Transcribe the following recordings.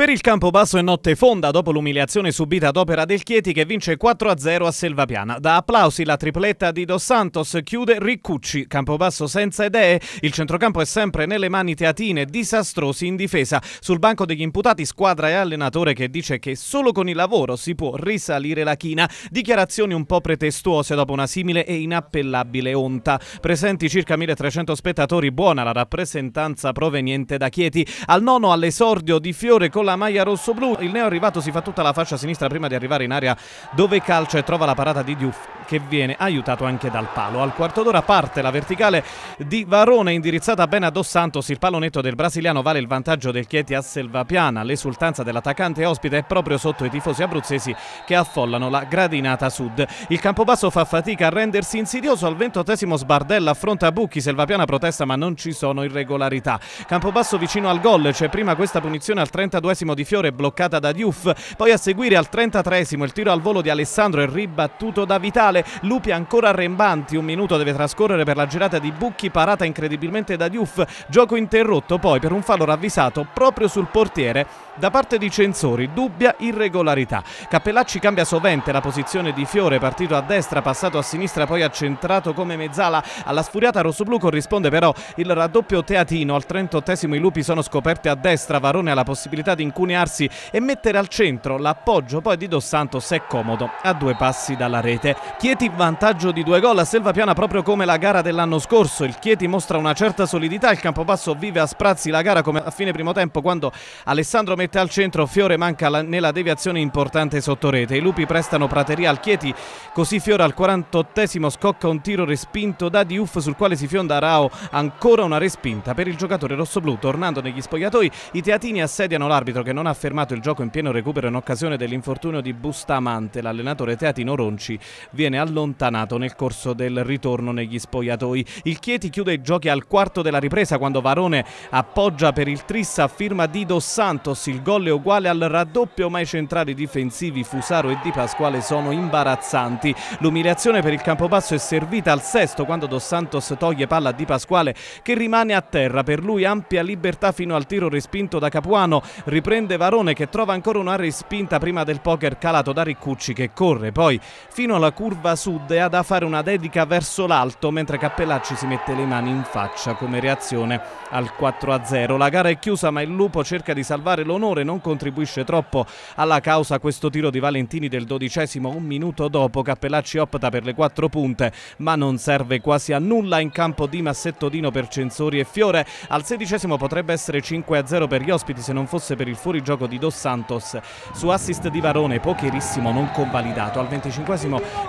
Per il Campobasso è notte fonda dopo l'umiliazione subita ad opera del Chieti che vince 4-0 a Selvapiana. Da applausi la tripletta di Dos Santos chiude Riccucci, Campobasso senza idee, il centrocampo è sempre nelle mani teatine, disastrosi in difesa. Sul banco degli imputati squadra e allenatore che dice che solo con il lavoro si può risalire la china. Dichiarazioni un po' pretestuose dopo una simile e inappellabile onta. Presenti circa 1300 spettatori, buona la rappresentanza proveniente da Chieti. Al nono all'esordio di Fiore con la la maglia rosso-blu. Il neo arrivato si fa tutta la fascia sinistra prima di arrivare in area dove calcia e trova la parata di Diouf che viene aiutato anche dal palo. Al quarto d'ora parte la verticale di Varone indirizzata bene a Dos Santos. Il palo netto del brasiliano vale il vantaggio del Chieti a Selvapiana. L'esultanza dell'attaccante ospite è proprio sotto i tifosi abruzzesi che affollano la gradinata sud. Il campobasso fa fatica a rendersi insidioso. Al ventottesimo sbardella affronta Bucchi. Selvapiana protesta ma non ci sono irregolarità. Campobasso vicino al gol. C'è prima questa punizione al 32 35 di Fiore bloccata da Diouf, poi a seguire al 33 il tiro al volo di Alessandro è ribattuto da Vitale, Lupi ancora arrembanti, un minuto deve trascorrere per la girata di Bucchi parata incredibilmente da Diouf, gioco interrotto poi per un fallo ravvisato proprio sul portiere da parte di Censori, dubbia irregolarità. Cappellacci cambia sovente la posizione di Fiore, partito a destra, passato a sinistra, poi accentrato come mezzala. Alla sfuriata rossoblu corrisponde però il raddoppio teatino. Al 38 i lupi sono scoperti a destra, Varone ha la possibilità di lasciati incunearsi e mettere al centro l'appoggio poi di Dos Santos è comodo a due passi dalla rete. Chieti vantaggio di due gol a Selvapiana proprio come la gara dell'anno scorso. Il Chieti mostra una certa solidità, il campopasso vive a sprazzi la gara come a fine primo tempo quando Alessandro mette al centro Fiore manca nella deviazione importante sotto rete. I lupi prestano prateria al Chieti, così Fiore al 48esimo scocca un tiro respinto da Diuff sul quale si fionda Rao ancora una respinta per il giocatore rossoblù. Tornando negli spogliatoi i teatini assediano l'arbitro L'arbitro che non ha fermato il gioco in pieno recupero in occasione dell'infortunio di Bustamante, l'allenatore teatino Ronci, viene allontanato nel corso del ritorno negli spogliatoi. Il Chieti chiude i giochi al quarto della ripresa quando Varone appoggia per il Triss a firma di Dos Santos. Il gol è uguale al raddoppio, ma i centrali difensivi Fusaro e Di Pasquale sono imbarazzanti. L'umiliazione per il campobasso è servita al sesto quando Dos Santos toglie palla a Di Pasquale che rimane a terra. Per lui ampia libertà fino al tiro respinto da Capuano riprende Varone che trova ancora una respinta prima del poker calato da Riccucci che corre poi fino alla curva sud e ha da fare una dedica verso l'alto mentre Cappellacci si mette le mani in faccia come reazione al 4-0. La gara è chiusa ma il Lupo cerca di salvare l'onore, non contribuisce troppo alla causa questo tiro di Valentini del dodicesimo, un minuto dopo Cappellacci opta per le quattro punte ma non serve quasi a nulla in campo di Massettodino per Censori e Fiore, al sedicesimo potrebbe essere 5-0 per gli ospiti se non fosse per il il fuorigioco di Dos Santos su assist di Varone, pocherissimo non convalidato. Al 25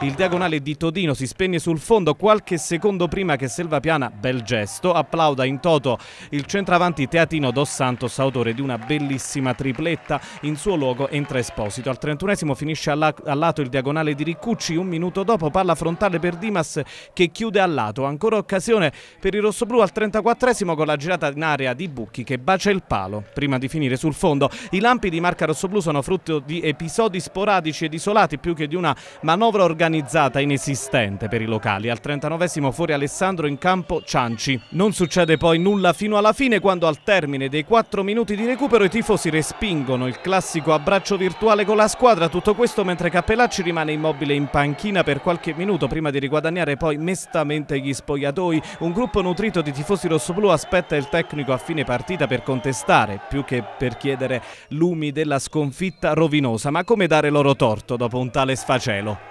il diagonale di Todino si spegne sul fondo qualche secondo prima che Selvapiana, bel gesto, applauda in toto il centravanti teatino Dos Santos, autore di una bellissima tripletta in suo luogo entra Esposito. Al 31 finisce a lato il diagonale di Riccucci, un minuto dopo palla frontale per Dimas che chiude a lato, ancora occasione per il rossoblu al 34 con la girata in area di Bucchi che bacia il palo prima di finire sul fondo fondo. I lampi di marca rossoblu sono frutto di episodi sporadici ed isolati più che di una manovra organizzata inesistente per i locali. Al 39 fuori Alessandro in campo Cianci. Non succede poi nulla fino alla fine quando al termine dei 4 minuti di recupero i tifosi respingono il classico abbraccio virtuale con la squadra. Tutto questo mentre Cappellacci rimane immobile in panchina per qualche minuto prima di riguadagnare poi mestamente gli spogliatoi. Un gruppo nutrito di tifosi rossoblu aspetta il tecnico a fine partita per contestare più che per chiedere cedere lumi della sconfitta rovinosa, ma come dare loro torto dopo un tale sfacelo?